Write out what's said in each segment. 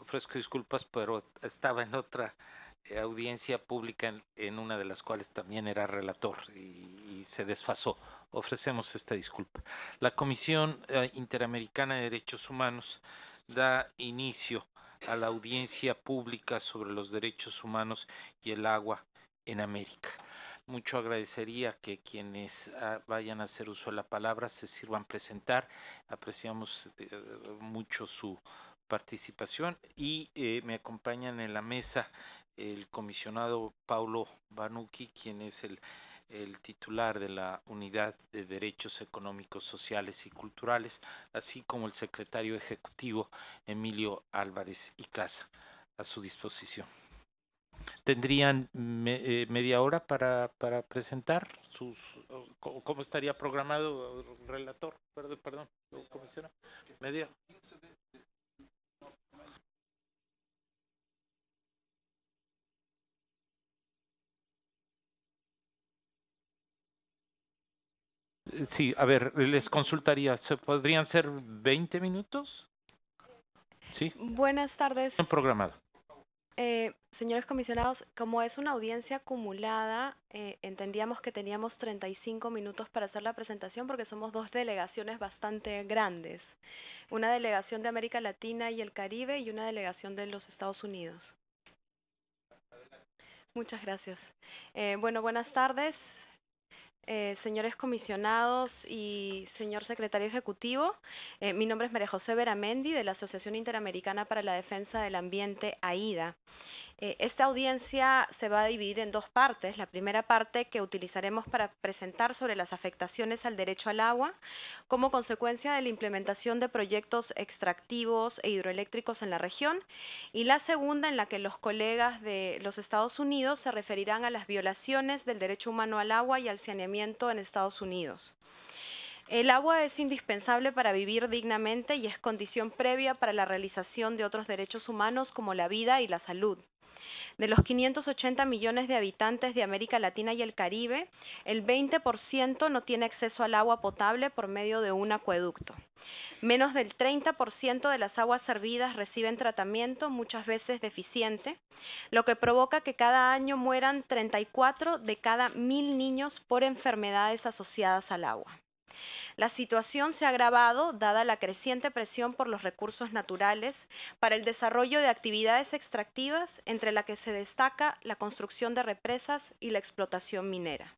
ofrezco disculpas, pero estaba en otra eh, audiencia pública en, una de las cuales también era relator y, y se desfasó. Ofrecemos esta disculpa. La Comisión eh, Interamericana de Derechos Humanos da inicio a la audiencia pública sobre los derechos humanos y el agua en América. Mucho agradecería que quienes ah, vayan a hacer uso de la palabra se sirvan presentar. Apreciamos eh, mucho su participación y eh, me acompañan en la mesa el comisionado Paulo Banuki quien es el, el titular de la Unidad de Derechos Económicos, Sociales y Culturales, así como el secretario ejecutivo Emilio Álvarez y Casa, a su disposición. ¿Tendrían eh, media hora para, para presentar sus... ¿Cómo estaría programado, relator? Perdón, perdón, comisionado. Media. Sí, a ver, les consultaría, podrían ser 20 minutos? Sí. Buenas tardes. programado. Eh, señores comisionados, como es una audiencia acumulada, eh, entendíamos que teníamos 35 minutos para hacer la presentación porque somos dos delegaciones bastante grandes, una delegación de América Latina y el Caribe y una delegación de los Estados Unidos. Muchas gracias. Eh, bueno, buenas tardes. Eh, señores comisionados y señor secretario ejecutivo. Eh, mi nombre es María José Veramendi de la Asociación Interamericana para la Defensa del Ambiente, AIDA. Eh, esta audiencia se va a dividir en dos partes. La primera parte que utilizaremos para presentar sobre las afectaciones al derecho al agua como consecuencia de la implementación de proyectos extractivos e hidroeléctricos en la región. Y la segunda en la que los colegas de los Estados Unidos se referirán a las violaciones del derecho humano al agua y al saneamiento en Estados Unidos. El agua es indispensable para vivir dignamente y es condición previa para la realización de otros derechos humanos como la vida y la salud. De los 580 millones de habitantes de América Latina y el Caribe, el 20% no tiene acceso al agua potable por medio de un acueducto. Menos del 30% de las aguas servidas reciben tratamiento, muchas veces deficiente, lo que provoca que cada año mueran 34 de cada mil niños por enfermedades asociadas al agua. La situación se ha agravado dada la creciente presión por los recursos naturales para el desarrollo de actividades extractivas, entre la que se destaca la construcción de represas y la explotación minera.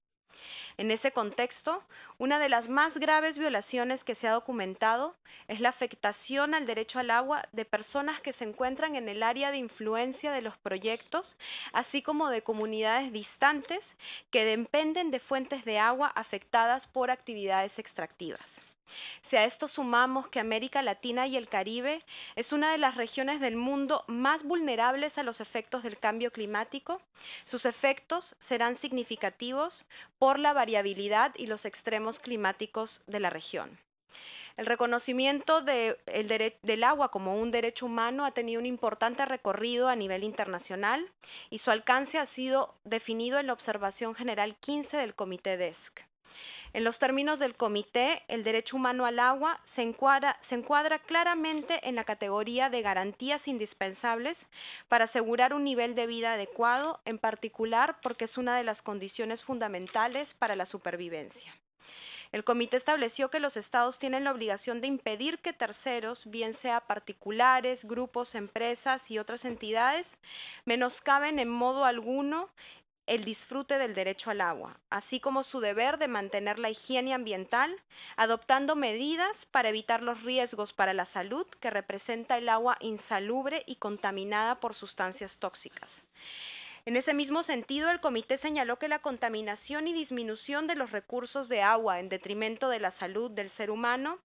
En ese contexto, una de las más graves violaciones que se ha documentado es la afectación al derecho al agua de personas que se encuentran en el área de influencia de los proyectos, así como de comunidades distantes que dependen de fuentes de agua afectadas por actividades extractivas. Si a esto sumamos que América Latina y el Caribe es una de las regiones del mundo más vulnerables a los efectos del cambio climático, sus efectos serán significativos por la variabilidad y los extremos climáticos de la región. El reconocimiento del agua como un derecho humano ha tenido un importante recorrido a nivel internacional y su alcance ha sido definido en la Observación General 15 del Comité DESC. E en los términos del comité, el derecho humano al agua se encuadra, se encuadra, claramente en la categoría de garantías indispensables para asegurar un nivel de vida adecuado, en particular porque es una de las condiciones fundamentales para la supervivencia. El comité estableció que los estados tienen la obligación de impedir que terceros, bien sea particulares, grupos, empresas y otras entidades, menoscaben en modo alguno el disfrute del derecho al agua, así como su deber de mantener la higiene ambiental, adoptando medidas para evitar los riesgos para la salud que representa el agua insalubre y contaminada por sustancias tóxicas. En ese mismo sentido, el comité señaló que la contaminación y disminución de los recursos de agua en detrimento de la salud del ser humano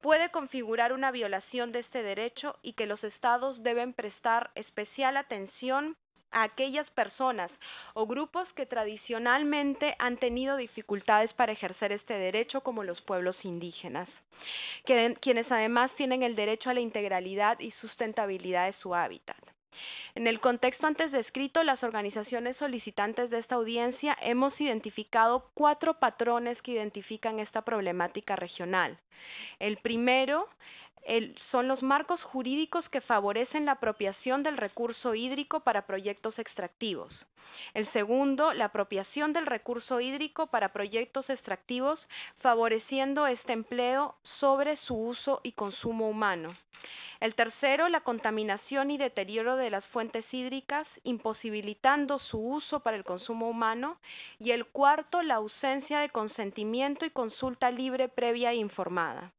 puede configurar una violación de este derecho y que los estados deben prestar especial atención a aquellas personas o grupos que tradicionalmente han tenido dificultades para ejercer este derecho, como los pueblos indígenas, quienes además tienen el derecho a la integralidad y sustentabilidad de su hábitat. En el contexto antes descrito, las organizaciones solicitantes de esta audiencia hemos identificado cuatro patrones que identifican esta problemática regional. El primero son los marcos jurídicos que favorecen la apropiación del recurso hídrico para proyectos extractivos. El segundo, la apropiación del recurso hídrico para proyectos extractivos, favoreciendo este empleo sobre su uso y consumo humano. El tercero, la contaminación y deterioro de las fuentes hídricas, imposibilitando su uso para el consumo humano. Y el cuarto, la ausencia de consentimiento y consulta libre, previa e informada.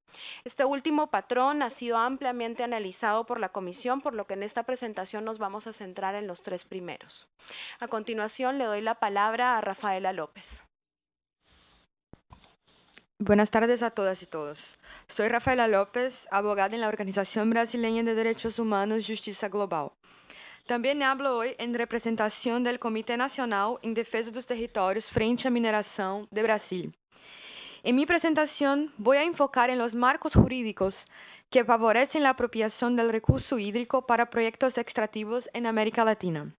Este último patrón ha sido ampliamente analizado por la Comisión, por lo que en esta presentación nos vamos a centrar en los tres primeros. A continuación, le doy la palabra a Rafaela López. Buenas tardes a todas y todos. Soy Rafaela López, abogada en la Organización Brasileña de Derechos Humanos Justicia Global. También hablo hoy en representación del Comité Nacional en Defensa de los Territorios frente a Mineración de Brasil. En mi presentación voy a enfocar en los marcos jurídicos que favorecen la apropiación del recurso hídrico para proyectos extractivos en América Latina.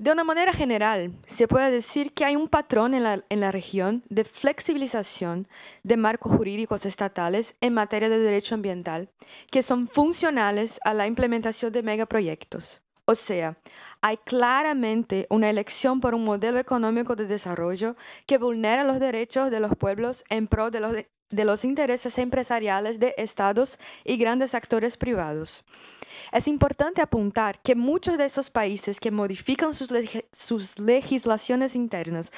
De una manera general, se puede decir que hay un patrón en la, región de flexibilización de marcos jurídicos estatales en materia de derecho ambiental que son funcionales a la implementación de megaproyectos. O sea, hay claramente una elección por un modelo económico de desarrollo que vulnera los derechos de los pueblos en pro de los, de los intereses empresariales de estados y grandes actores privados. Es importante apuntar que muchos de esos países que modifican sus, legislaciones internas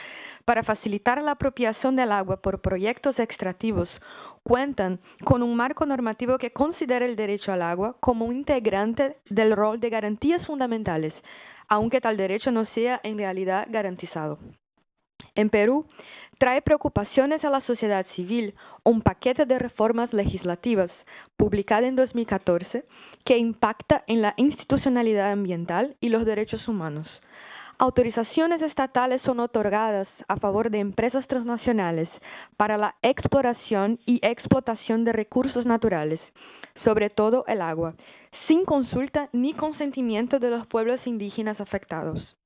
para facilitar la apropiación del agua por proyectos extractivos cuentan con un marco normativo que considera el derecho al agua como un integrante del rol de garantías fundamentales, aunque tal derecho no sea en realidad garantizado. En Perú, trae preocupaciones a la sociedad civil un paquete de reformas legislativas publicado en 2014 que impacta en la institucionalidad ambiental y los derechos humanos. Autorizaciones estatales son otorgadas a favor de empresas transnacionales para la exploración y explotación de recursos naturales, sobre todo el agua, sin consulta ni consentimiento de los pueblos indígenas afectados.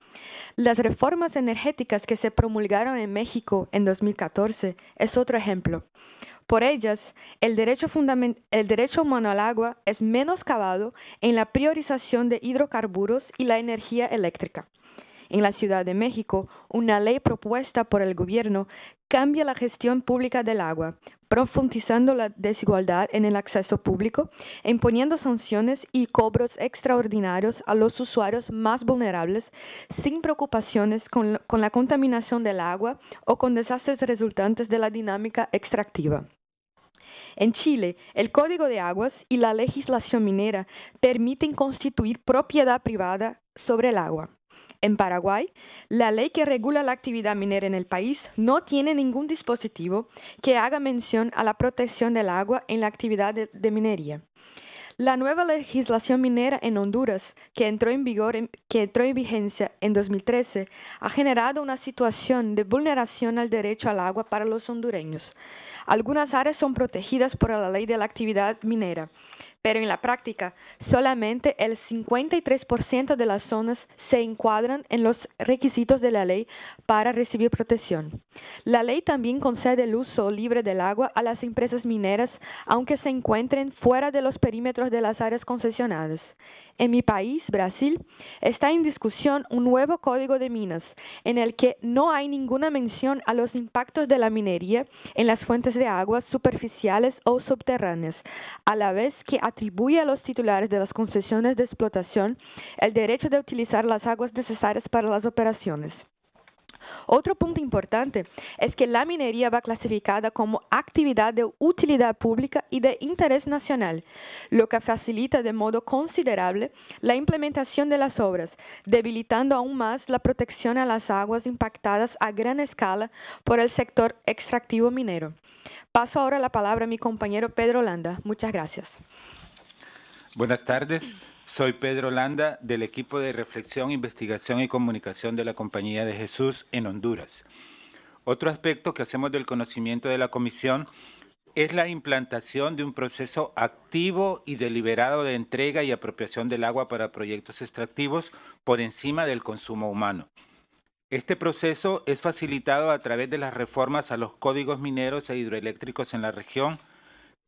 Las reformas energéticas que se promulgaron en México en 2014 es otro ejemplo. Por ellas, el derecho, humano al agua es menos cavado en la priorización de hidrocarburos y la energía eléctrica en la Ciudad de México, una ley propuesta por el gobierno cambia la gestión pública del agua, profundizando la desigualdad en el acceso público, imponiendo sanciones y cobros extraordinarios a los usuarios más vulnerables, sin preocupaciones con, la contaminación del agua o con desastres resultantes de la dinámica extractiva. En Chile, el Código de Aguas y la legislación minera permiten constituir propiedad privada sobre el agua. En Paraguay, la ley que regula la actividad minera en el país no tiene ningún dispositivo que haga mención a la protección del agua en la actividad de, minería. La nueva legislación minera en Honduras, que entró en vigor, que entró en vigencia en 2013, ha generado una situación de vulneración al derecho al agua para los hondureños. Algunas áreas son protegidas por la ley de la actividad minera, pero en la práctica solamente el 53% de las zonas se encuadran en los requisitos de la ley para recibir protección. La ley también concede el uso libre del agua a las empresas mineras, aunque se encuentren fuera de los perímetros de las áreas concesionadas. En mi país, Brasil, está en discusión un nuevo código de minas en el que no hay ninguna mención a los impactos de la minería en las fuentes de aguas superficiales o subterráneas, a la vez que atribuye a los titulares de las concesiones de explotación el derecho de utilizar las aguas necesarias para las operaciones. Otro punto importante es que la minería va clasificada como actividad de utilidad pública y de interés nacional, lo que facilita de modo considerable la implementación de las obras, debilitando aún más la protección a las aguas impactadas a gran escala por el sector extractivo minero. Paso ahora la palabra a mi compañero Pedro Landa. Muchas gracias. Buenas tardes. Soy Pedro Landa del equipo de reflexión, investigación y comunicación de la Compañía de Jesús en Honduras. Otro aspecto que hacemos del conocimiento de la comisión es la implantación de un proceso activo y deliberado de entrega y apropiación del agua para proyectos extractivos por encima del consumo humano. Este proceso es facilitado a través de las reformas a los códigos mineros e hidroeléctricos en la región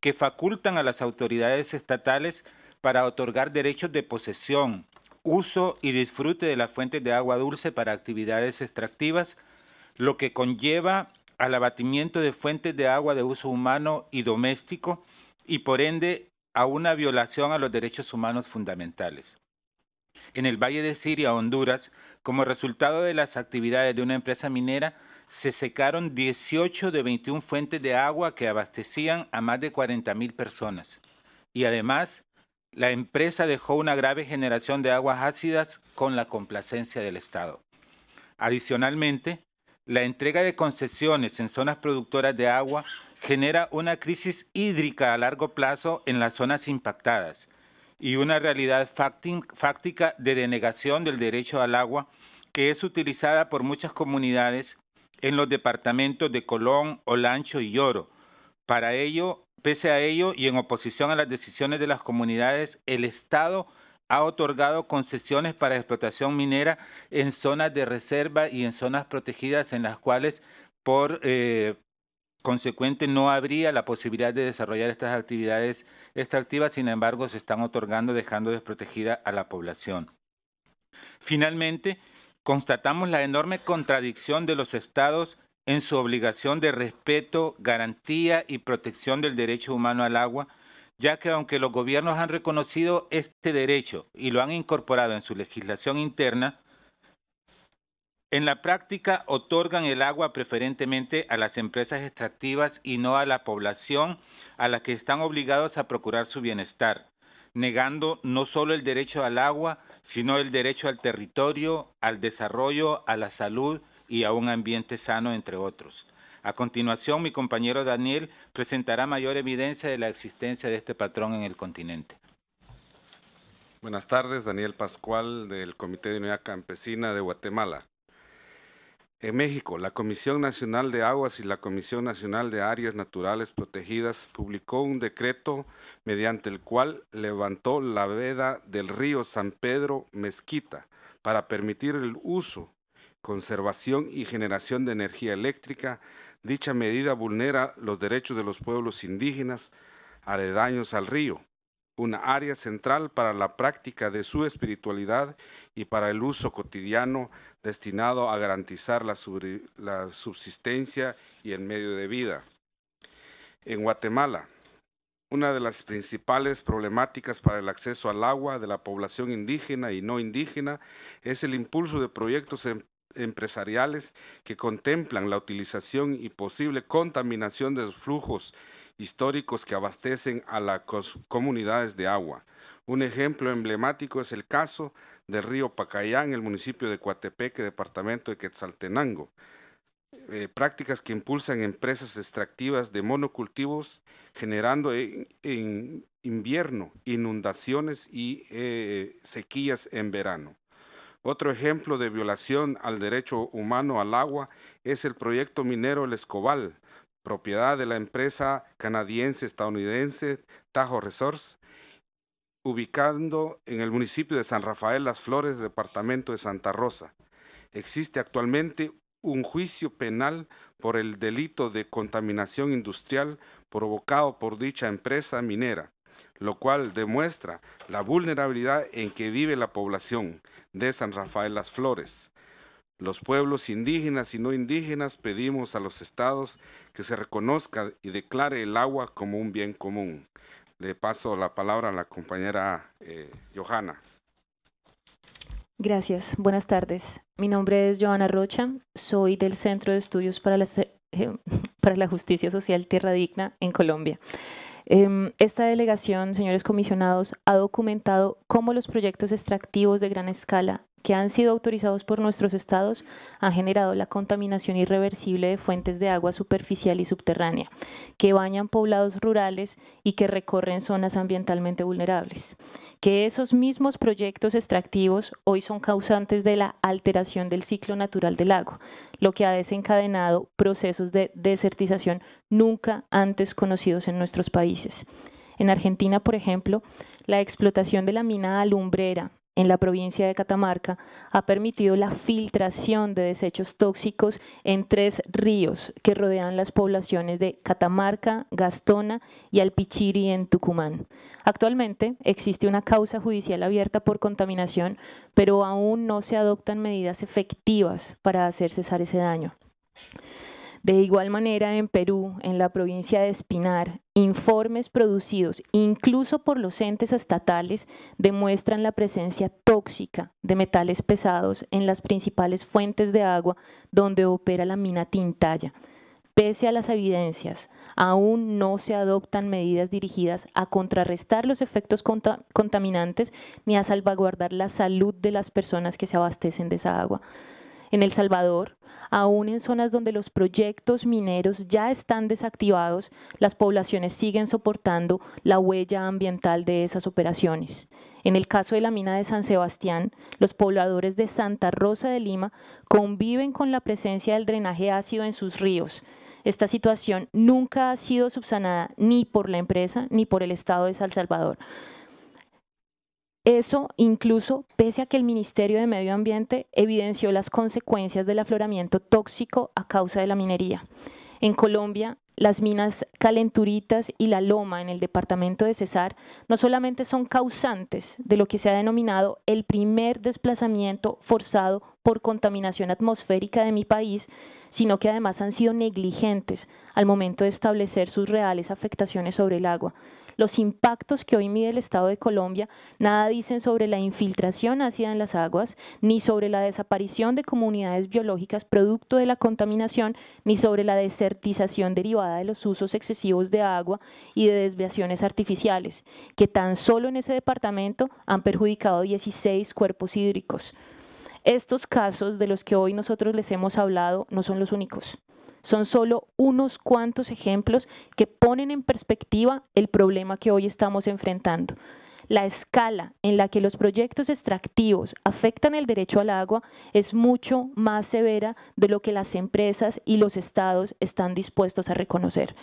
que facultan a las autoridades estatales para otorgar derechos de posesión, uso y disfrute de las fuentes de agua dulce para actividades extractivas, lo que conlleva al abatimiento de fuentes de agua de uso humano y doméstico y por ende a una violación a los derechos humanos fundamentales. En el Valle de Siria, Honduras, como resultado de las actividades de una empresa minera, se secaron 18 de 21 fuentes de agua que abastecían a más de 40.000 personas. Y además, la empresa dejó una grave generación de aguas ácidas con la complacencia del Estado. Adicionalmente, la entrega de concesiones en zonas productoras de agua genera una crisis hídrica a largo plazo en las zonas impactadas y una realidad fáctica de denegación del derecho al agua que es utilizada por muchas comunidades en los departamentos de Colón, Olancho y Lloro, para ello, pese a ello y en oposición a las decisiones de las comunidades, el Estado ha otorgado concesiones para explotación minera en zonas de reserva y en zonas protegidas en las cuales por eh, consecuente no habría la posibilidad de desarrollar estas actividades extractivas, sin embargo se están otorgando dejando desprotegida a la población. Finalmente, constatamos la enorme contradicción de los estados en su obligación de respeto, garantía y protección del derecho humano al agua, ya que aunque los gobiernos han reconocido este derecho y lo han incorporado en su legislación interna, en la práctica otorgan el agua preferentemente a las empresas extractivas y no a la población a la que están obligados a procurar su bienestar, negando no solo el derecho al agua, sino el derecho al territorio, al desarrollo, a la salud, y a un ambiente sano, entre otros. A continuación, mi compañero Daniel presentará mayor evidencia de la existencia de este patrón en el continente. Buenas tardes, Daniel Pascual del Comité de Unidad Campesina de Guatemala. En México, la Comisión Nacional de Aguas y la Comisión Nacional de Áreas Naturales Protegidas publicó un decreto mediante el cual levantó la veda del río San Pedro Mezquita para permitir el uso conservación y generación de energía eléctrica, dicha medida vulnera los derechos de los pueblos indígenas aledaños al río, una área central para la práctica de su espiritualidad y para el uso cotidiano destinado a garantizar la, subsistencia y el medio de vida. En Guatemala, una de las principales problemáticas para el acceso al agua de la población indígena y no indígena es el impulso de proyectos empresariales que contemplan la utilización y posible contaminación de los flujos históricos que abastecen a las comunidades de agua. Un ejemplo emblemático es el caso del río Pacayán en el municipio de Coatepeque, departamento de Quetzaltenango. Eh, prácticas que impulsan empresas extractivas de monocultivos, generando en, invierno inundaciones y eh, sequías en verano. Otro ejemplo de violación al derecho humano al agua es el proyecto minero El Escobal, propiedad de la empresa canadiense-estadounidense Tajo Resource, ubicado en el municipio de San Rafael Las Flores, departamento de Santa Rosa. Existe actualmente un juicio penal por el delito de contaminación industrial provocado por dicha empresa minera, lo cual demuestra la vulnerabilidad en que vive la población de San Rafael Las Flores. Los pueblos indígenas y no indígenas pedimos a los estados que se reconozca y declare el agua como un bien común. Le paso la palabra a la compañera eh, Johanna. Gracias, buenas tardes. Mi nombre es Johanna Rocha, soy del Centro de Estudios para la, para la Justicia Social Tierra Digna en Colombia. Em, esta delegación, señores comisionados, ha documentado cómo los proyectos extractivos de gran escala que han sido autorizados por nuestros estados han generado la contaminación irreversible de fuentes de agua superficial y subterránea, que bañan poblados rurales y que recorren zonas ambientalmente vulnerables. Que esos mismos proyectos extractivos hoy son causantes de la alteración del ciclo natural del lago, lo que ha desencadenado procesos de desertización nunca antes conocidos en nuestros países. En Argentina, por ejemplo, la explotación de la mina alumbrera en la provincia de Catamarca ha permitido la filtración de desechos tóxicos en tres ríos que rodean las poblaciones de Catamarca, Gastona y Alpichiri en Tucumán. Actualmente existe una causa judicial abierta por contaminación, pero aún no se adoptan medidas efectivas para hacer cesar ese daño. De igual manera, en Perú, en la provincia de Espinar, informes producidos incluso por los entes estatales demuestran la presencia tóxica de metales pesados en las principales fuentes de agua donde opera la mina Tintaya. Pese a las evidencias, aún no se adoptan medidas dirigidas a contrarrestar los efectos contaminantes ni a salvaguardar la salud de las personas que se abastecen de esa agua en El Salvador, aún en zonas donde los proyectos mineros ya están desactivados, las poblaciones siguen soportando la huella ambiental de esas operaciones. En el caso de la mina de San Sebastián, los pobladores de Santa Rosa de Lima conviven con la presencia del drenaje ácido en sus ríos. Esta situación nunca ha sido subsanada ni por la empresa ni por el Estado de San Salvador. Eso incluso pese a que el Ministerio de Medio Ambiente evidenció las consecuencias del afloramiento tóxico a causa de la minería. En Colombia, las minas Calenturitas y La Loma en el departamento de Cesar no solamente son causantes de lo que se ha denominado el primer desplazamiento forzado por contaminación atmosférica de mi país, sino que además han sido negligentes al momento de establecer sus reales afectaciones sobre el agua, los impactos que hoy mide el Estado de Colombia nada dicen sobre la infiltración ácida en las aguas, ni sobre la desaparición de comunidades biológicas producto de la contaminación, ni sobre la desertización derivada de los usos excesivos de agua y de desviaciones artificiales, que tan solo en ese departamento han perjudicado 16 cuerpos hídricos. Estos casos de los que hoy nosotros les hemos hablado no son los únicos son solo unos cuantos ejemplos que ponen en perspectiva el problema que hoy estamos enfrentando. La escala en la que los proyectos extractivos afectan el derecho al agua es mucho más severa de lo que las empresas y los estados están dispuestos a reconocer.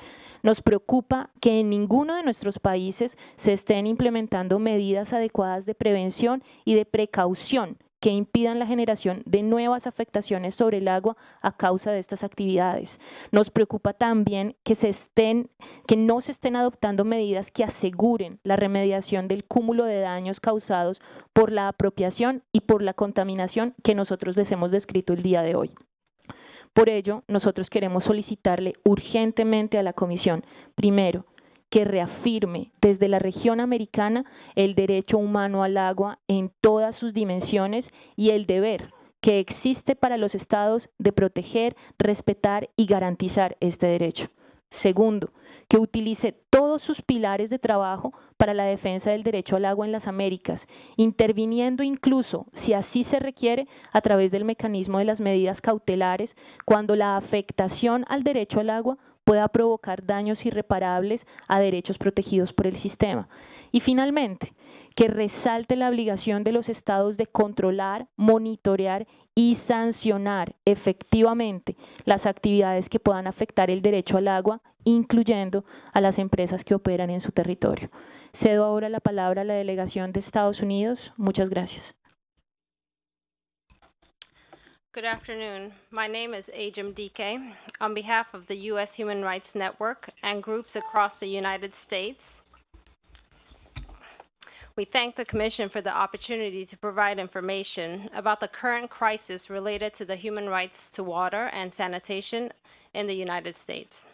Nos preocupa que en ninguno de nuestros países se estén implementando medidas adecuadas de prevención y de precaución que impidan la generación de nuevas afectaciones sobre el agua a causa de estas actividades. Nos preocupa también que, se estén, que no se estén adoptando medidas que aseguren la remediación del cúmulo de daños causados por la apropiación y por la contaminación que nosotros les hemos descrito el día de hoy. Por ello, nosotros queremos solicitarle urgentemente a la Comisión, primero, que reafirme desde la región americana el derecho humano al agua en todas sus dimensiones y el deber que existe para los estados de proteger, respetar y garantizar este derecho. Segundo, que utilice todos sus pilares de trabajo para la defensa del derecho al agua en las Américas, interviniendo incluso, si así se requiere, a través del mecanismo de las medidas cautelares, cuando la afectación al derecho al agua pueda provocar daños irreparables a derechos protegidos por el sistema. Y finalmente, que resalte la obligación de los estados de controlar, monitorear y sancionar efectivamente las actividades que puedan afectar el derecho al agua, incluyendo a las empresas que operan en su territorio. Cedo ahora la palabra a la delegación de Estados Unidos. Muchas gracias. Good afternoon. My name is Ajam DK. On behalf of the U.S. Human Rights Network and groups across the United States, we thank the Commission for the opportunity to provide information about the current crisis related to the human rights to water and sanitation in the United States.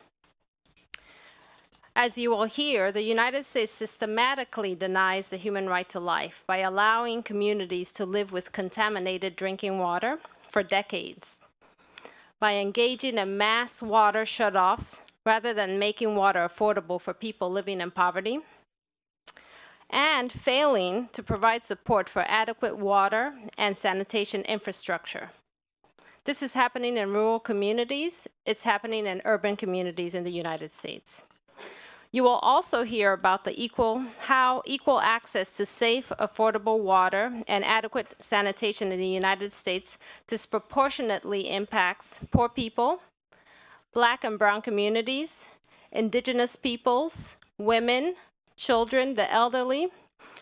As you will hear, the United States systematically denies the human right to life by allowing communities to live with contaminated drinking water for decades. By engaging in mass water shutoffs rather than making water affordable for people living in poverty, and failing to provide support for adequate water and sanitation infrastructure. This is happening in rural communities. It's happening in urban communities in the United States. You will also hear about the equal, how equal access to safe, affordable water and adequate sanitation in the United States disproportionately impacts poor people, black and brown communities, indigenous peoples, women, children, the elderly,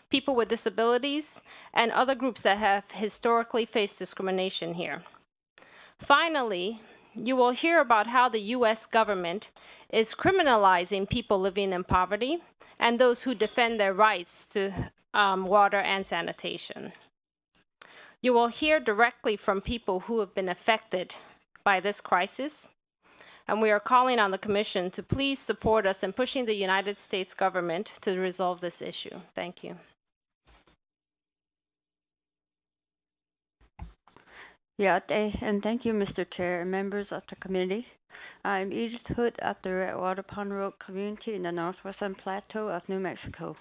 people with disabilities, and other groups that have historically faced discrimination here. Finally, you will hear about how the US government is criminalizing people living in poverty and those who defend their rights to um, water and sanitation. You will hear directly from people who have been affected by this crisis, and we are calling on the Commission to please support us in pushing the United States government to resolve this issue. Thank you. Yeah, and thank you, Mr. Chair and members of the committee. I'm Edith Hood of the Redwater Pond Road community in the northwestern plateau of New Mexico.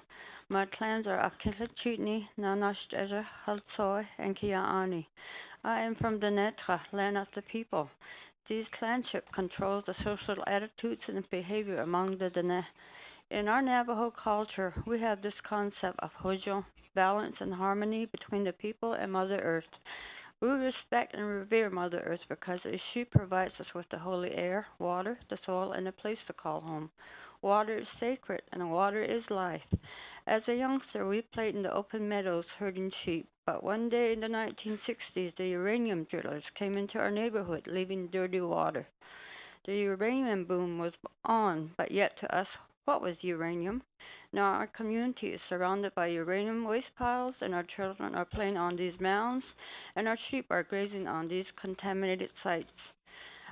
My clans are Akilatchutni, Nanash Desert, Haltsoy, and Kiaani. I am from the Netra, land of the people. These clanship controls the social attitudes and behavior among the Dene. In our Navajo culture, we have this concept of hojo, balance and harmony between the people and Mother Earth. We respect and revere Mother Earth because she provides us with the holy air, water, the soil, and a place to call home. Water is sacred, and water is life. As a youngster, we played in the open meadows herding sheep, but one day in the 1960s, the uranium drillers came into our neighborhood, leaving dirty water. The uranium boom was on, but yet to us, what was uranium? Now our community is surrounded by uranium waste piles and our children are playing on these mounds and our sheep are grazing on these contaminated sites.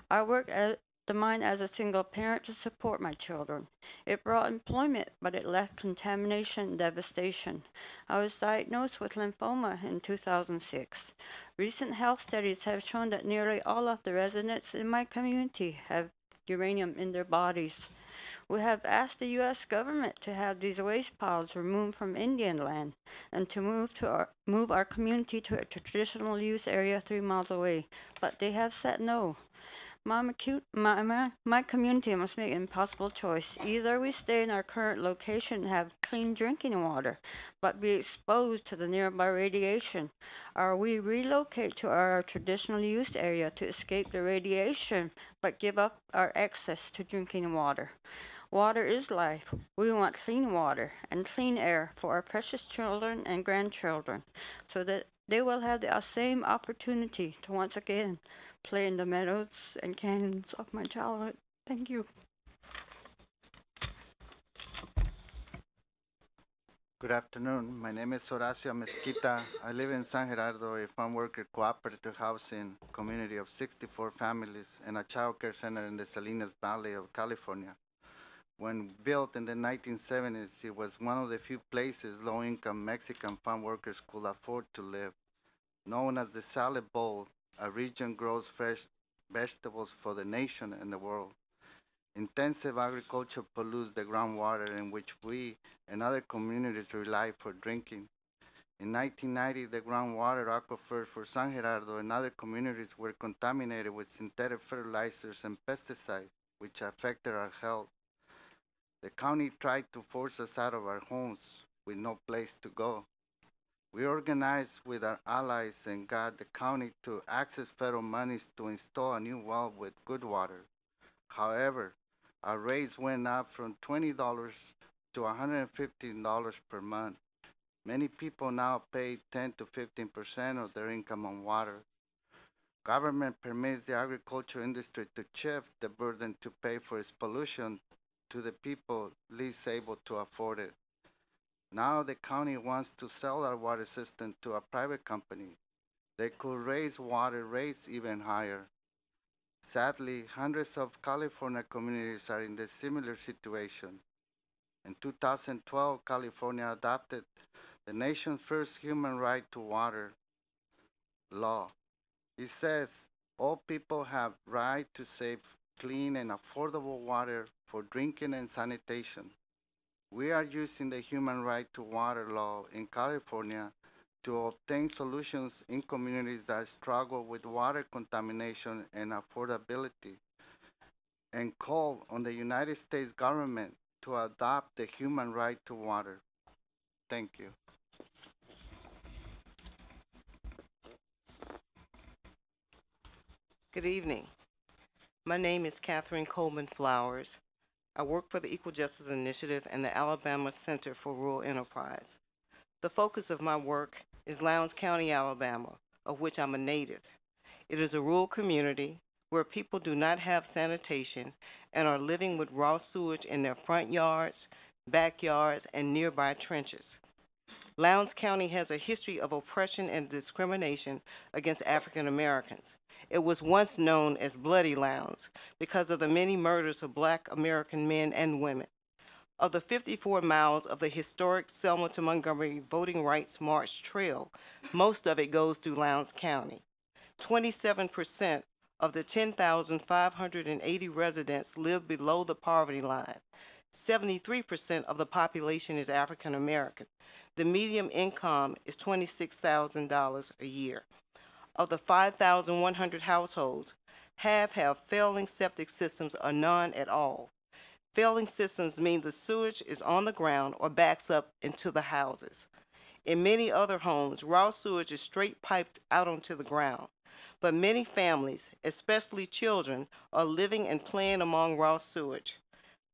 I worked at the mine as a single parent to support my children. It brought employment, but it left contamination and devastation. I was diagnosed with lymphoma in 2006. Recent health studies have shown that nearly all of the residents in my community have uranium in their bodies. We have asked the U.S. government to have these waste piles removed from Indian land and to move to our, move our community to a traditional use area three miles away, but they have said no. My, my, my, my community must make an impossible choice. Either we stay in our current location and have clean drinking water, but be exposed to the nearby radiation, or we relocate to our traditional use area to escape the radiation, but give up our access to drinking water. Water is life. We want clean water and clean air for our precious children and grandchildren so that they will have the same opportunity to once again play in the meadows and canyons of my childhood. Thank you. Good afternoon. My name is Horacio Mezquita. I live in San Gerardo, a farm worker cooperative housing community of 64 families and a child care center in the Salinas Valley of California. When built in the 1970s, it was one of the few places low-income Mexican farm workers could afford to live. Known as the salad bowl, a region grows fresh vegetables for the nation and the world. Intensive agriculture pollutes the groundwater in which we and other communities rely for drinking. In 1990, the groundwater aquifers for San Gerardo and other communities were contaminated with synthetic fertilizers and pesticides, which affected our health. The county tried to force us out of our homes with no place to go. We organized with our allies and got the county to access federal monies to install a new well with good water. However, our rates went up from $20 to $115 per month. Many people now pay 10 to 15% of their income on water. Government permits the agriculture industry to shift the burden to pay for its pollution to the people least able to afford it. Now the county wants to sell our water system to a private company. They could raise water rates even higher. Sadly, hundreds of California communities are in a similar situation. In 2012, California adopted the nation's first human right to water law. It says all people have right to safe, clean, and affordable water for drinking and sanitation. We are using the human right to water law in California to obtain solutions in communities that struggle with water contamination and affordability, and call on the United States government to adopt the human right to water. Thank you. Good evening. My name is Catherine Coleman Flowers, I work for the Equal Justice Initiative and the Alabama Center for Rural Enterprise. The focus of my work is Lowndes County, Alabama, of which I'm a native. It is a rural community where people do not have sanitation and are living with raw sewage in their front yards, backyards, and nearby trenches. Lowndes County has a history of oppression and discrimination against African Americans. It was once known as Bloody Lounge because of the many murders of black American men and women. Of the 54 miles of the historic Selma to Montgomery Voting Rights March Trail, most of it goes through Lowndes County. 27% of the 10,580 residents live below the poverty line. 73% of the population is African American. The median income is $26,000 a year of the 5,100 households have have failing septic systems or none at all. Failing systems mean the sewage is on the ground or backs up into the houses. In many other homes, raw sewage is straight piped out onto the ground. But many families, especially children, are living and playing among raw sewage.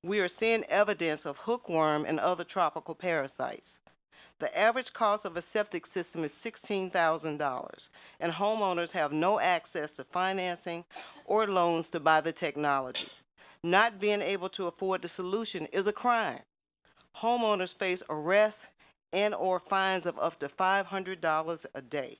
We are seeing evidence of hookworm and other tropical parasites. The average cost of a septic system is $16,000, and homeowners have no access to financing or loans to buy the technology. Not being able to afford the solution is a crime. Homeowners face arrests and or fines of up to $500 a day.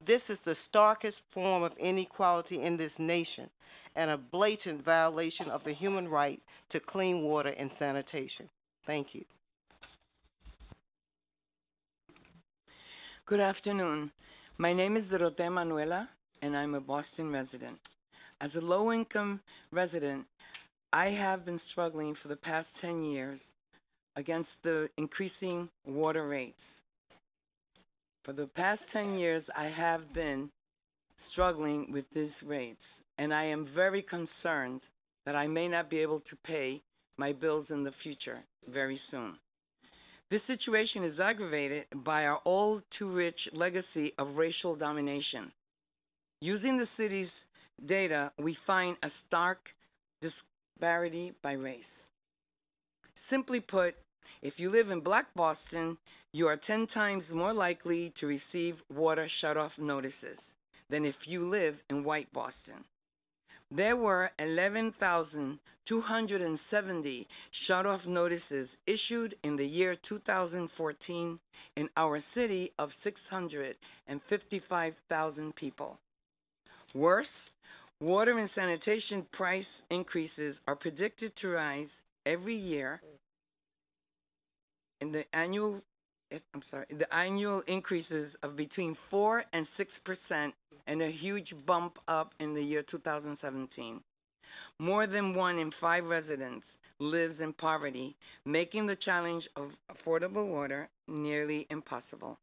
This is the starkest form of inequality in this nation and a blatant violation of the human right to clean water and sanitation. Thank you. Good afternoon. My name is Rote Manuela, and I'm a Boston resident. As a low income resident, I have been struggling for the past 10 years against the increasing water rates. For the past 10 years, I have been struggling with these rates, and I am very concerned that I may not be able to pay my bills in the future very soon. This situation is aggravated by our all too rich legacy of racial domination. Using the city's data, we find a stark disparity by race. Simply put, if you live in Black Boston, you are 10 times more likely to receive water shutoff notices than if you live in white Boston. There were 11,270 shut-off notices issued in the year 2014 in our city of 655,000 people. Worse, water and sanitation price increases are predicted to rise every year in the annual I'm sorry, the annual increases of between four and six percent and a huge bump up in the year 2017. More than one in five residents lives in poverty, making the challenge of affordable water nearly impossible.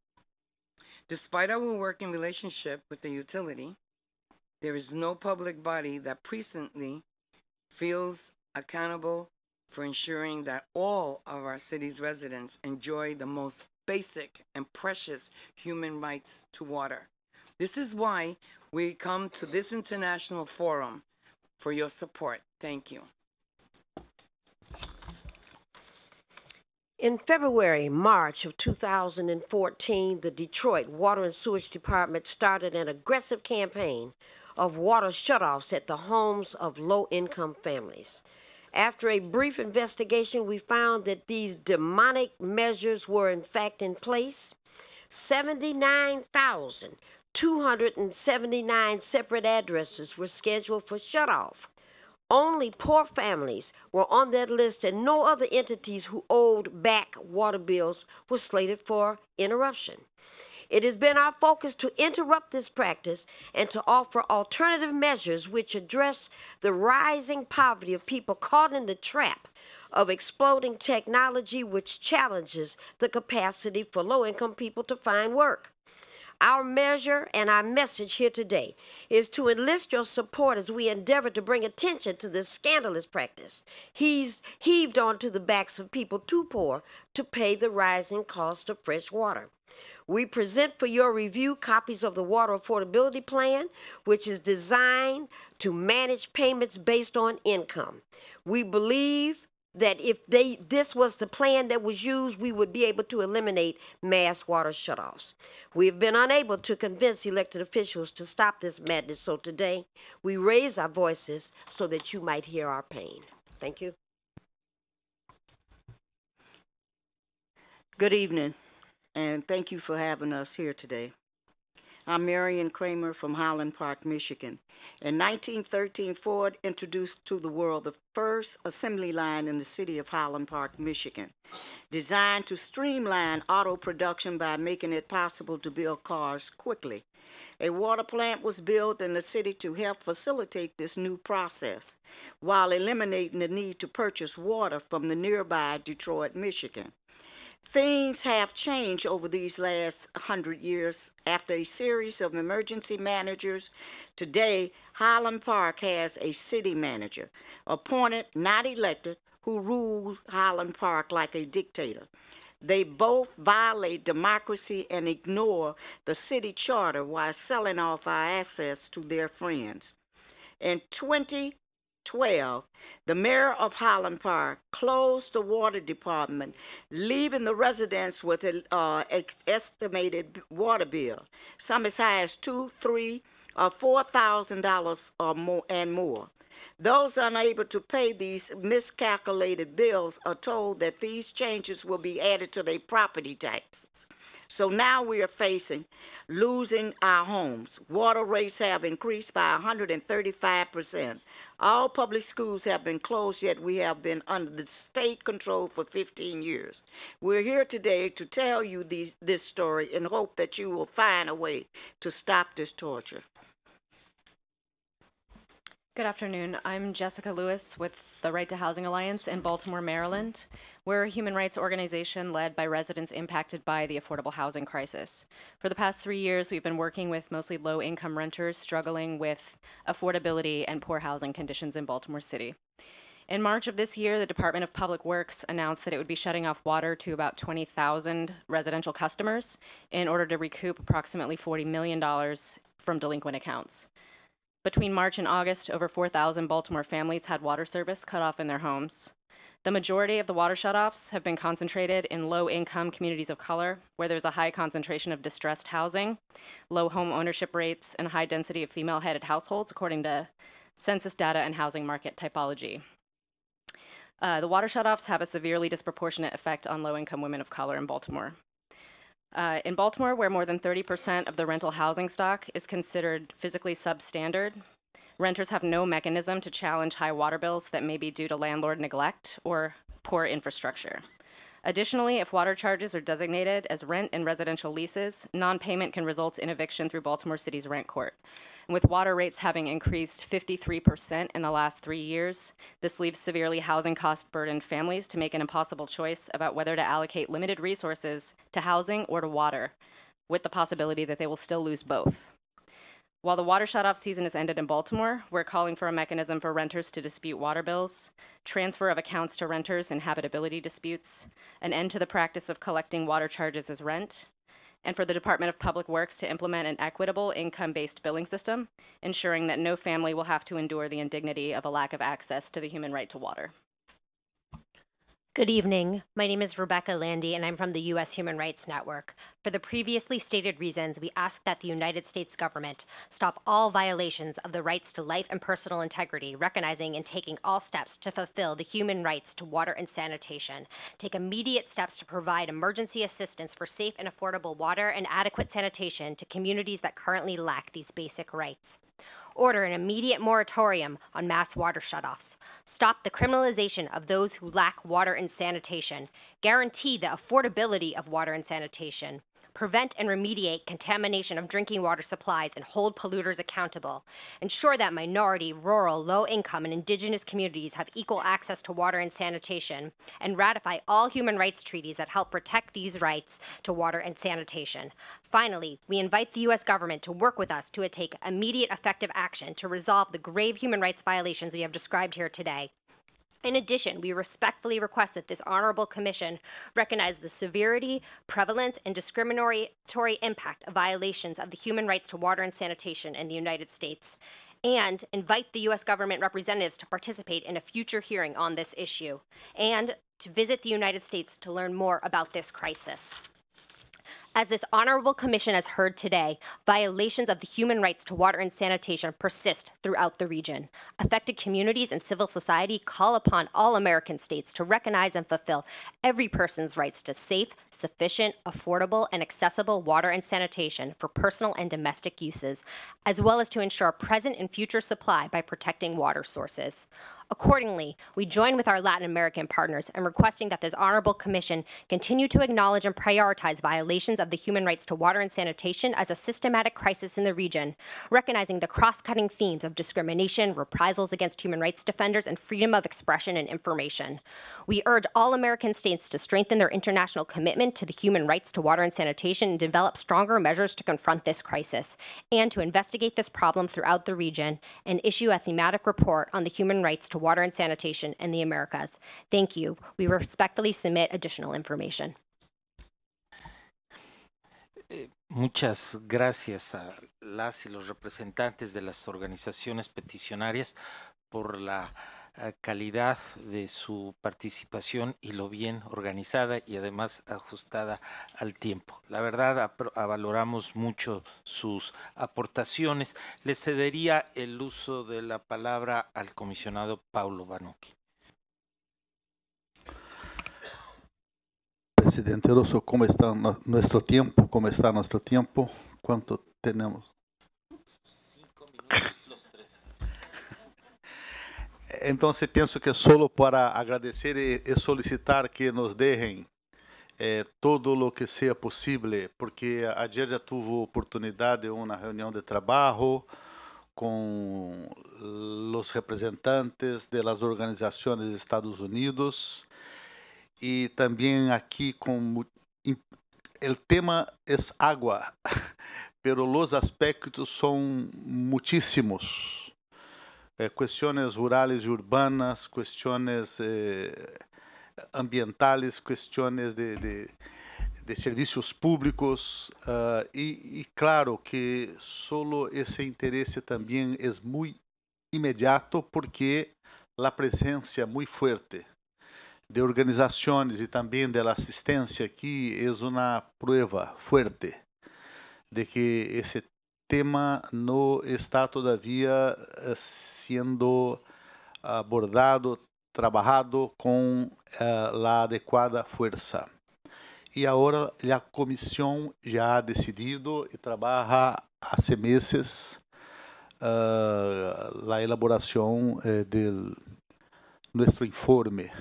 Despite our working relationship with the utility, there is no public body that presently feels accountable for ensuring that all of our city's residents enjoy the most basic and precious human rights to water. This is why we come to this international forum for your support. Thank you. In February, March of 2014, the Detroit Water and Sewage Department started an aggressive campaign of water shutoffs at the homes of low income families. After a brief investigation, we found that these demonic measures were in fact in place. 79,279 separate addresses were scheduled for shutoff. Only poor families were on that list, and no other entities who owed back water bills were slated for interruption. It has been our focus to interrupt this practice and to offer alternative measures which address the rising poverty of people caught in the trap of exploding technology which challenges the capacity for low income people to find work. Our measure and our message here today is to enlist your support as we endeavor to bring attention to this scandalous practice he's heaved onto the backs of people too poor to pay the rising cost of fresh water. We present for your review copies of the Water Affordability Plan, which is designed to manage payments based on income. We believe that if they this was the plan that was used, we would be able to eliminate mass water shutoffs. We have been unable to convince elected officials to stop this madness, so today we raise our voices so that you might hear our pain. Thank you. Good evening and thank you for having us here today. I'm Marion Kramer from Highland Park, Michigan. In 1913, Ford introduced to the world the first assembly line in the city of Highland Park, Michigan, designed to streamline auto production by making it possible to build cars quickly. A water plant was built in the city to help facilitate this new process while eliminating the need to purchase water from the nearby Detroit, Michigan. Things have changed over these last 100 years. After a series of emergency managers, today Highland Park has a city manager, appointed, not elected, who rules Highland Park like a dictator. They both violate democracy and ignore the city charter while selling off our assets to their friends. In 20 12, the mayor of Highland Park closed the water department, leaving the residents with an uh, estimated water bill, some as high as two, three, or uh, four thousand dollars or more and more. Those unable to pay these miscalculated bills are told that these changes will be added to their property taxes. So now we are facing losing our homes. Water rates have increased by 135 percent. All public schools have been closed, yet we have been under the state control for 15 years. We're here today to tell you these, this story and hope that you will find a way to stop this torture. Good afternoon. I'm Jessica Lewis with the Right to Housing Alliance in Baltimore, Maryland. We're a human rights organization led by residents impacted by the affordable housing crisis. For the past three years, we've been working with mostly low income renters struggling with affordability and poor housing conditions in Baltimore City. In March of this year, the Department of Public Works announced that it would be shutting off water to about 20,000 residential customers in order to recoup approximately $40 million from delinquent accounts. Between March and August, over 4,000 Baltimore families had water service cut off in their homes. The majority of the water shutoffs have been concentrated in low income communities of color, where there's a high concentration of distressed housing, low home ownership rates, and high density of female headed households, according to census data and housing market typology. Uh, the water shutoffs have a severely disproportionate effect on low income women of color in Baltimore. Uh, in Baltimore, where more than 30% of the rental housing stock is considered physically substandard, Renters have no mechanism to challenge high water bills that may be due to landlord neglect or poor infrastructure. Additionally, if water charges are designated as rent in residential leases, non-payment can result in eviction through Baltimore City's rent court. And with water rates having increased 53% in the last three years, this leaves severely housing cost burdened families to make an impossible choice about whether to allocate limited resources to housing or to water, with the possibility that they will still lose both. While the water shutoff season has ended in Baltimore, we're calling for a mechanism for renters to dispute water bills, transfer of accounts to renters in habitability disputes, an end to the practice of collecting water charges as rent, and for the Department of Public Works to implement an equitable income based billing system, ensuring that no family will have to endure the indignity of a lack of access to the human right to water. Good evening. My name is Rebecca Landy, and I'm from the U.S. Human Rights Network. For the previously stated reasons, we ask that the United States government stop all violations of the rights to life and personal integrity, recognizing and taking all steps to fulfill the human rights to water and sanitation, take immediate steps to provide emergency assistance for safe and affordable water and adequate sanitation to communities that currently lack these basic rights order an immediate moratorium on mass water shutoffs, stop the criminalization of those who lack water and sanitation, guarantee the affordability of water and sanitation, prevent and remediate contamination of drinking water supplies and hold polluters accountable, ensure that minority, rural, low income, and indigenous communities have equal access to water and sanitation, and ratify all human rights treaties that help protect these rights to water and sanitation. Finally, we invite the U.S. government to work with us to take immediate effective action to resolve the grave human rights violations we have described here today. In addition, we respectfully request that this Honorable Commission recognize the severity, prevalence, and discriminatory impact of violations of the human rights to water and sanitation in the United States and invite the U.S. government representatives to participate in a future hearing on this issue and to visit the United States to learn more about this crisis. As this honorable commission has heard today, violations of the human rights to water and sanitation persist throughout the region. Affected communities and civil society call upon all American states to recognize and fulfill every person's rights to safe, sufficient, affordable, and accessible water and sanitation for personal and domestic uses, as well as to ensure present and future supply by protecting water sources. Accordingly, we join with our Latin American partners in requesting that this Honorable Commission continue to acknowledge and prioritize violations of the human rights to water and sanitation as a systematic crisis in the region, recognizing the cross-cutting themes of discrimination, reprisals against human rights defenders, and freedom of expression and information. We urge all American states to strengthen their international commitment to the human rights to water and sanitation and develop stronger measures to confront this crisis, and to investigate this problem throughout the region and issue a thematic report on the human rights to to water and sanitation in the Americas. Thank you. We respectfully submit additional information. Muchas gracias a las y los representantes de las organizaciones peticionarias por la calidad de su participación y lo bien organizada y además ajustada al tiempo. La verdad, valoramos mucho sus aportaciones. Le cedería el uso de la palabra al comisionado Paulo Banuki. Presidente Rosso, ¿cómo está nuestro tiempo? ¿Cómo está nuestro tiempo? ¿Cuánto tenemos? Cinco minutos. Então, penso que solo para agradecer e, solicitar que nos deem eh, todo o que seja possível, porque a dia já tive oportunidade uma reunião de trabalho com os representantes das organizações dos Estados Unidos e também aqui com o tema é água, pero os aspectos são muitíssimos. É, questões rurais e urbanas, questões eh, ambientais, questões de, de, de públicos uh, claro que solo esse interesse também é muito inmediato porque a presença muito forte de organizações e também da assistência aqui é uma prova prueba de que esse tema não está todavia eh, sendo eh, abordado, trabalhado com uh, eh, a adequada força. E agora a comissão já ha decidido e trabalha há meses uh, a elaboração eh, do nosso informe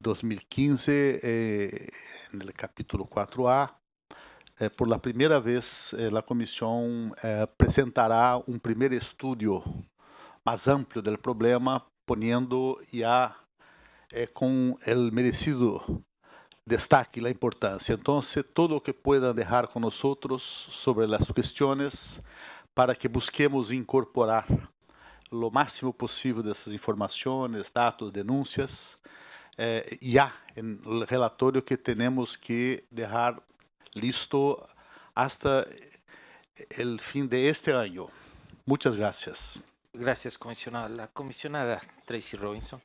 2015, eh, no capítulo 4A, eh, por la primeira vez, eh, la Comisión eh, presentará un primer estudio más amplio del problema, poniendo ya eh, com el merecido destaque la importancia. Entonces, todo lo que puedan dejar con nosotros sobre las cuestiones para que busquemos incorporar lo máximo posible dessas informações, dados, denúncias, eh, já no relatório que temos que deixar listo hasta el fin de este año. Muchas gracias. Gracias, comisionada. La comisionada Tracy Robinson.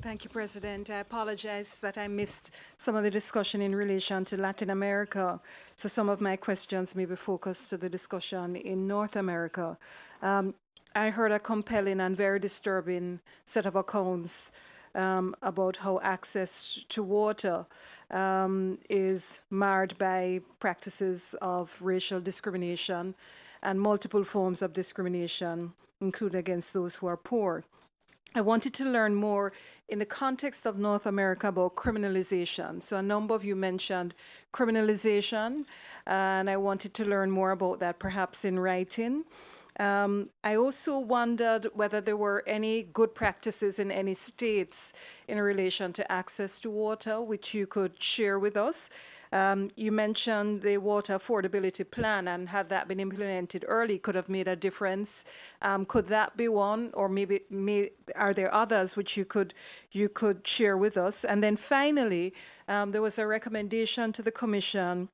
Thank you, President. I apologize that I missed some of the discussion in relation to Latin America, so some of my questions may be focused to the discussion in North America. Um, I heard a compelling and very disturbing set of accounts um, about how access to water um, is marred by practices of racial discrimination and multiple forms of discrimination, including against those who are poor. I wanted to learn more in the context of North America about criminalization. So, a number of you mentioned criminalization, and I wanted to learn more about that perhaps in writing. Um, I also wondered whether there were any good practices in any states in relation to access to water, which you could share with us. Um, you mentioned the water affordability plan, and had that been implemented early, could have made a difference. Um, could that be one, or maybe may, are there others which you could you could share with us? And then finally, um, there was a recommendation to the Commission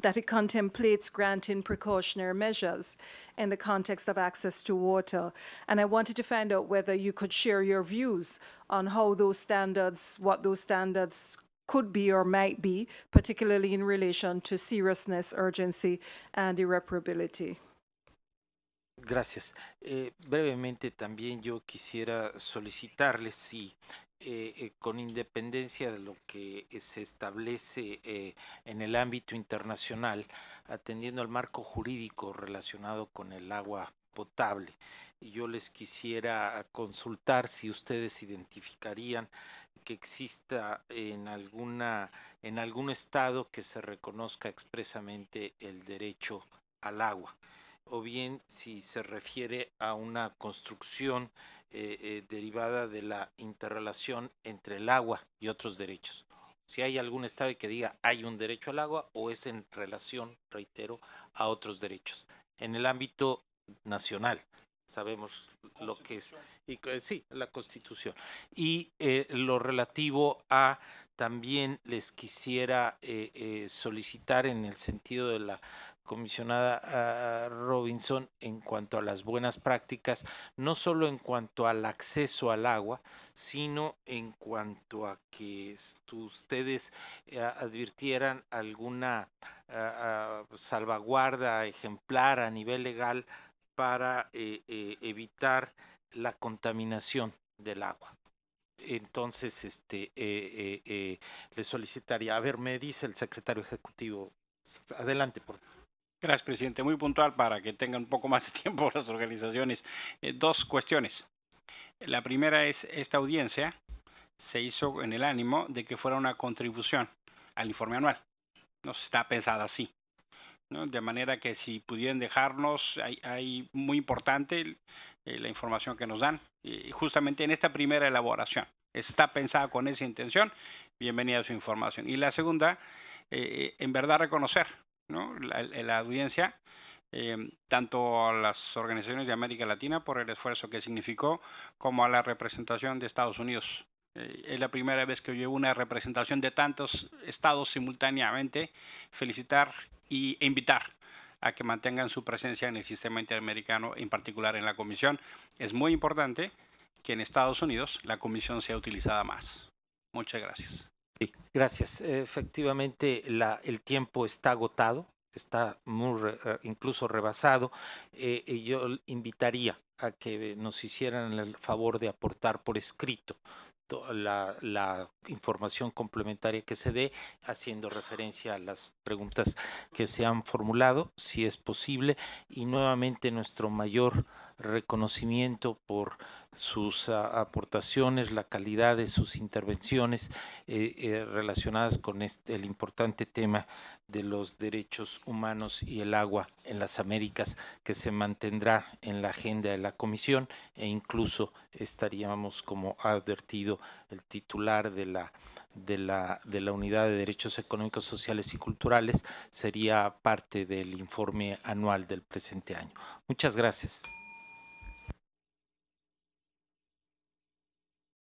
that it contemplates granting precautionary measures in the context of access to water. And I wanted to find out whether you could share your views on how those standards, what those standards could be or might be, particularly in relation to seriousness, urgency, and irreparability. Gracias. Eh, brevemente también yo quisiera solicitarles si Eh, eh, con independencia de lo que eh, se establece en el ámbito internacional, atendiendo al marco jurídico relacionado con el agua potable. yo les quisiera consultar si ustedes identificarían que exista en alguna en algún estado que se reconozca expresamente el derecho al agua o bien si se refiere a una construcción eh, eh, derivada de la interrelación entre el agua y otros derechos. Si hay algún estado que diga hay un derecho al agua o es en relación, reitero, a otros derechos. En el ámbito nacional, sabemos lo que es. Y, sí, la constitución. Y eh, lo relativo a también les quisiera solicitar en el sentido de la comisionada ah, Robinson, en cuanto a las buenas prácticas, no solo en cuanto al acceso al agua, sino en cuanto a que ustedes eh, advirtieran alguna ah, ah, salvaguarda ejemplar a nivel legal para eh, eh, evitar la contaminación del agua entonces este le solicitaría a ver me dice el secretario ejecutivo adelante por favor Gracias, presidente. Muy puntual para que tengan un poco más de tiempo las organizaciones. Eh, dos cuestiones. La primera es, esta audiencia se hizo en el ánimo de que fuera una contribución al informe anual. No está pensada así. De manera que si pudieran dejarnos, hay, muy importante eh, la información que nos dan, y justamente en esta primera elaboración. Está pensada con esa intención. Bienvenida a su información. Y la segunda, eh, en verdad reconocer la, audiencia, eh, tanto a las organizaciones de América Latina por el esfuerzo que significó, como a la representación de Estados Unidos. Eh, es la primera vez que llevo una representación de tantos estados simultáneamente, felicitar y invitar a que mantengan su presencia en el sistema interamericano, en particular en la Comisión. Es muy importante que en Estados Unidos la Comisión sea utilizada más. Muchas gracias gracias. Efectivamente, el tiempo está agotado, está muy, eh, incluso rebasado. Eh, yo invitaría a que nos hicieran el favor de aportar por escrito toda la, información complementaria que se dé, haciendo referencia a las preguntas que se han formulado, si es posible, y nuevamente nuestro mayor reconocimiento por sus ah, aportaciones, la calidad de sus intervenciones eh, eh, relacionadas con este, el importante tema de los derechos humanos y el agua en las Américas, que se mantendrá en la agenda de la comisión e incluso estaríamos, como ha advertido el titular de la de la, de la Unidad de Derechos Económicos, Sociales y Culturales sería parte del informe anual del presente año. Muchas gracias.